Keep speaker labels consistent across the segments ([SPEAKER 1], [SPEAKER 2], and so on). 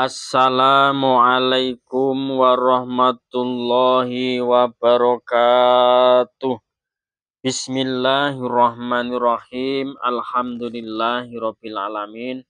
[SPEAKER 1] Assalamualaikum warahmatullahi wabarakatuh. Bismillahirrahmanirrahim. Alhamdulillahirabbil alamin.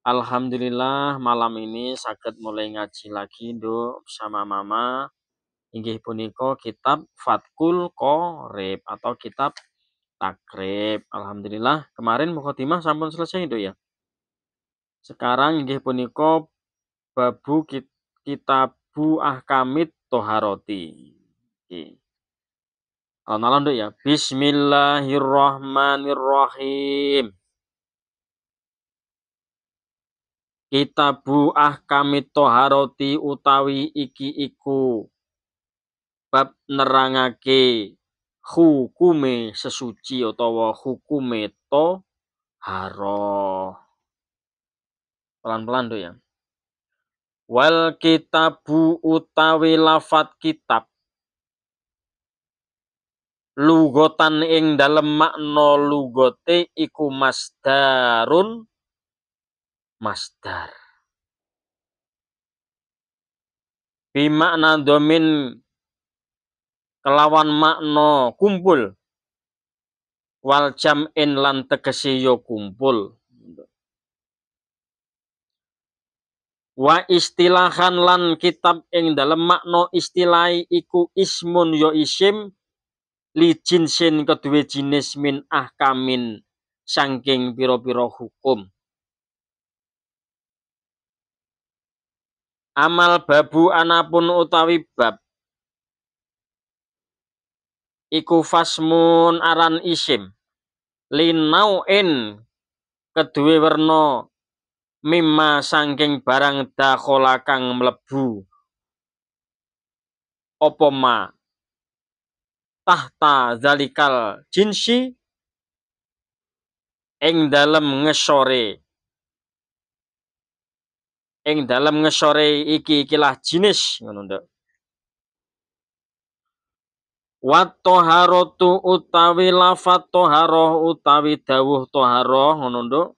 [SPEAKER 1] Alhamdulillah malam ini sakit mulai ngaji lagi do sama mama. Inggih punika kitab Fatkul Qorib atau kitab takrib. Alhamdulillah kemarin mukadimah sampun selesai do ya. Sekarang inggih punika babu kitabu ahkamit toharoti. Okay. Alon ya. Bismillahirrahmanirrahim. Kitabu ahkamit toharoti utawi iki iku bab nerangake hukume sesuci utawa hukume to haro pelan-pelan tuh ya wal kitabu utawi lafat kitab lugotan ing dalam makna lugote iku masdarun masdar bimakna domin kelawan makna kumpul wal jam'in lan tegesi yo ya kumpul wa istilahan lan kitab ing dalam makna istilai iku ismun yo ya isim li jinsin kedua jenis min ahkamin sangking piro-piro hukum amal babu anapun utawi bab iku fasmun aran isim linauin kedua werna mimma sangking barang dakhola kang mlebu opo ma tahta zalikal jinsi ing dalem ngesore ing dalem ngesore iki ikilah jenis, ngono ndak Wat utawi lafat toharoh utawi dawuh toharoh ngono ndak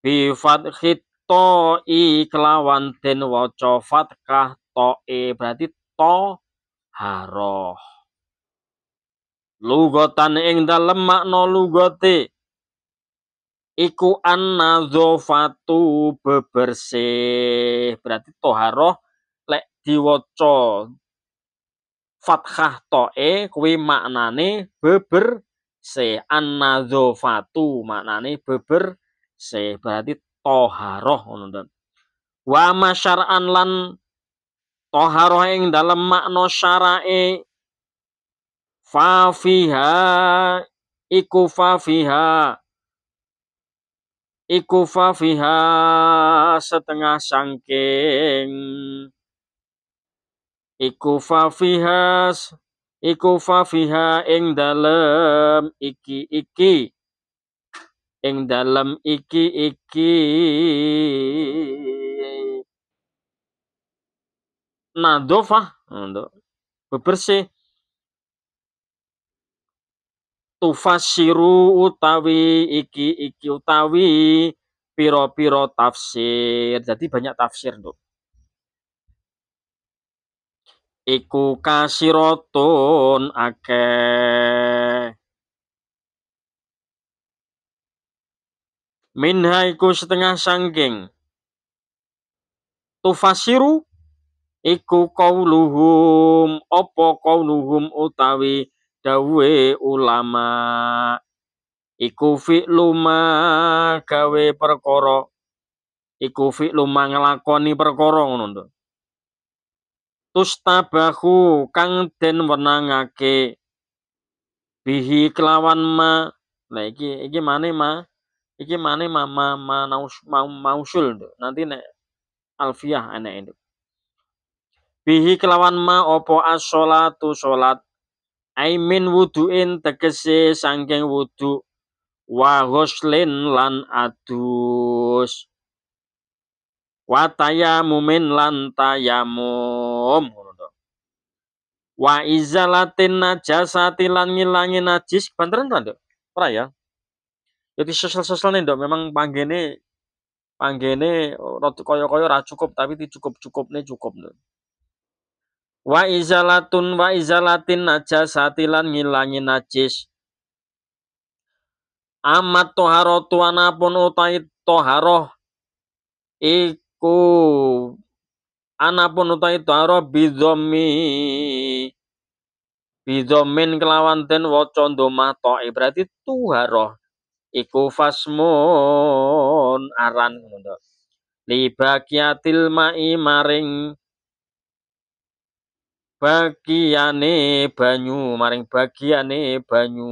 [SPEAKER 1] bifatkhit to i kelawan den waca fatkah to e berarti to haroh lugotan ing dalem makna lugote iku annazofatu bebersih berarti toharoh lek diwaca fathah toe kuwi maknane bebersih annazofatu maknane bebersih Sih berarti toharoh nonton Wa masyar'an lan toharoh ing dalam makna syara'i fa fiha iku fa fiha iku fa fiha setengah sangking iku fa fiha iku fa fiha ing dalem iki iki ing dalam iki iki nadofa untuk bebersih tufasiru utawi iki iki utawi piro piro tafsir jadi banyak tafsir tuh iku kasiroton akeh Minhaiku iku setengah sangking tufasiru iku kauluhum opo luhum utawi dawe ulama iku fi luma gawe perkoro iku fi'lu nglakoni perkoro ngono tustabahu kang den wenangake bihi kelawan ma nah iki iki mane ma iki mana ma ma ma, mausul nanti nek alfiah ane itu bihi kelawan ma opo as solatu solat aimin wuduin tegese sangking wudu wa ghuslin lan adus wa tayamumin lan tayamum wa izalatin najasati lan ngilangi najis beneran kan ora ya jadi ya, sosial-sosial nih dok memang panggene panggene koyo-koyo ra cukup tapi di cukup-cukup nih cukup dok wa izalatun wa izalatin aja satilan ngilangi najis amat toharo tuanapun utai toharo iku anapun utai toharo bidomi bidomin kelawan ten wacondo mato berarti tuharoh iku fasmun aran ngono li bagiatil mai maring bagiane banyu maring bagiane banyu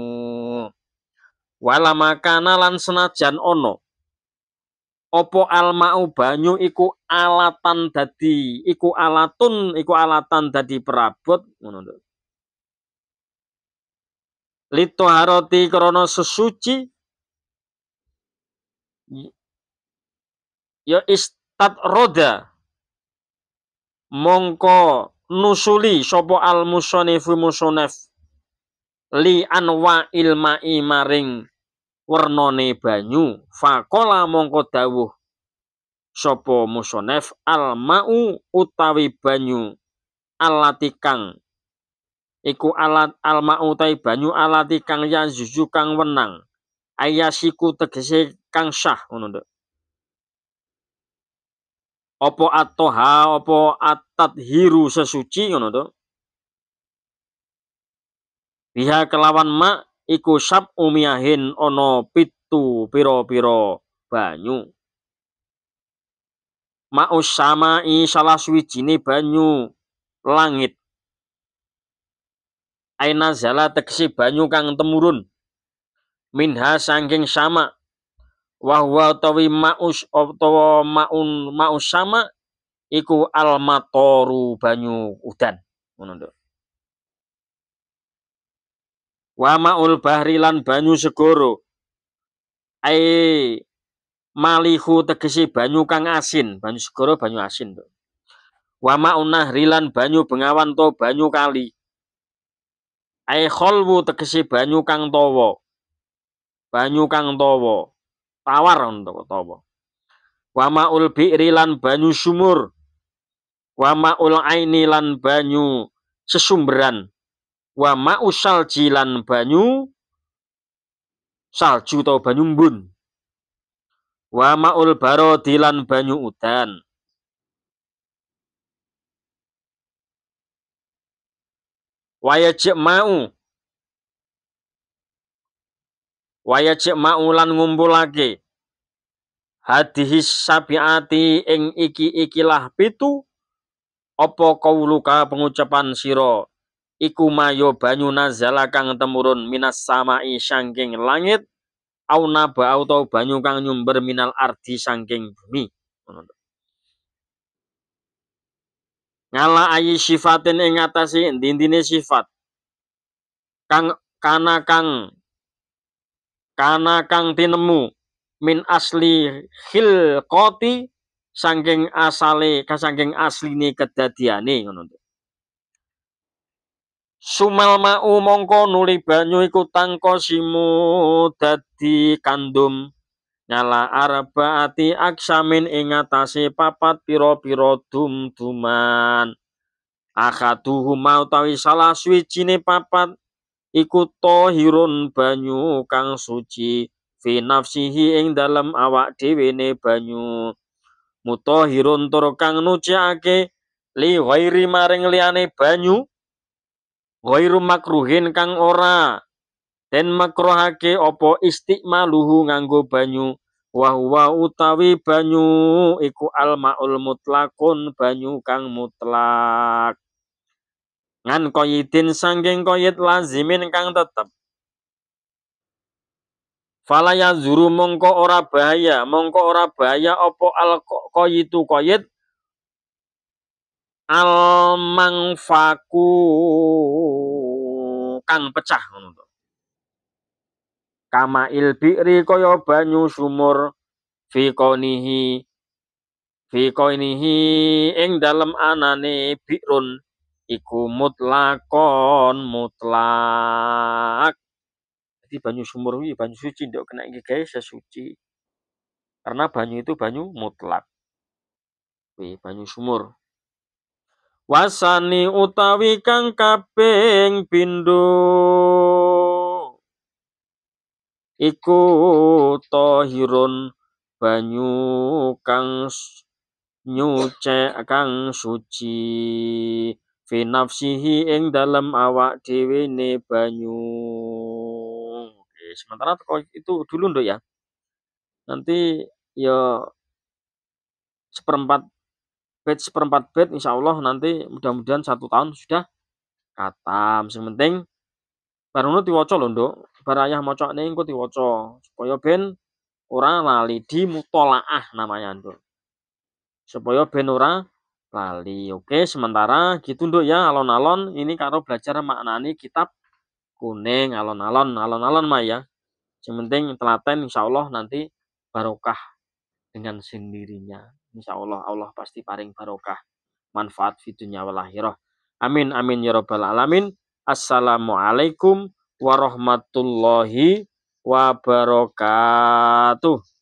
[SPEAKER 1] wala makana lan senajan ono opo almau banyu iku alatan dadi iku alatun iku alatan dadi perabot ngono lito haroti krono sesuci ya istat roda mongko nusuli sopo al musonifu musonef li anwa ilma maring wernone banyu fakola mongko dawuh sopo musonef al mau utawi banyu alatikang iku alat al mau utawi banyu alatikang kang yang kang wenang ayasiku tegese kang sah ngono nduk apa atoha opo atat hiru sesuci ngono nduk biha kelawan ma iku sab umiyahin ono pitu piro-piro banyu ma usama i salah swijine banyu langit aina zala teksi banyu kang temurun minha sangking sama wahwa tawi maus utawa maun maus sama iku almatoru banyu udan menunduk wa maul bahri lan banyu segoro ai malihu tegesi banyu kang asin banyu segoro banyu asin tuh wa maunah rilan banyu bengawan to banyu kali ai kholwu tegesi banyu kang towo banyu kang towo tawar untuk towo Wama Ul rilan banyu sumur Wama Ul aini lan banyu sesumberan Wama usal jilan banyu salju to banyu mbun wama ul baro dilan banyu udan waya mau wayajik maulan lagi. hadihi sabiati ing iki ikilah pitu opo kau luka pengucapan siro iku mayo banyu nazala kang temurun minas samai sangking langit au naba atau banyu kang nyumber minal arti sangking bumi ngala ayi sifatin ing atasi dindine sifat kang kana kang karena kang tinemu min asli koti sangking asale kasangking asline kedadiane ngono Sumal mau mongko nuli banyu iku tangko simu dadi kandum nyala arbaati aksamin ingatasi papat piro piro dum-duman akaduhu mautawi salah suwijine papat iku tohirun banyu kang suci fi nafsihi ing dalam awak dhewene banyu mutahhirun tur kang nuciake li ghairi maring liyane banyu Wairu makruhin kang ora den makruhake apa istikmaluhu nganggo banyu wa huwa utawi banyu iku al maul mutlakun banyu kang mutlak ngan koyidin sangking koyid lazimin kang tetep falaya zuru mongko ora bahaya mongko ora bahaya opo al koyitu koyid al mangfaku kang pecah kama il bi'ri koyo banyu sumur fi konihi fi konihi ing dalem anane bi'run iku mutlakon mutlak. Jadi banyu sumur ini banyu suci ndok kena iki guys sesuci. Karena banyu itu banyu mutlak. wi banyu sumur. Wasani utawi kang kaping pindu. iku tahirun banyu kang nyuce kang suci fi nafsihi ing dalam awak dewi ne banyu. Oke, sementara itu dulu ndo ya. Nanti ya seperempat bed seperempat bed, insya Allah nanti mudah-mudahan satu tahun sudah katam. Sing penting barono diwaca lho mau Barayah nengko engko diwaca supaya ben orang lali di mutolaah namanya ndo Supaya ben orang lali. Oke, sementara gitu nduk ya alon-alon ini kalau belajar maknani kitab kuning alon-alon alon-alon mah ya. Yang penting telaten insya Allah nanti barokah dengan sendirinya. Insya Allah Allah pasti paring barokah manfaat fitunya walahiroh. Amin amin ya robbal alamin. Assalamualaikum warahmatullahi wabarakatuh.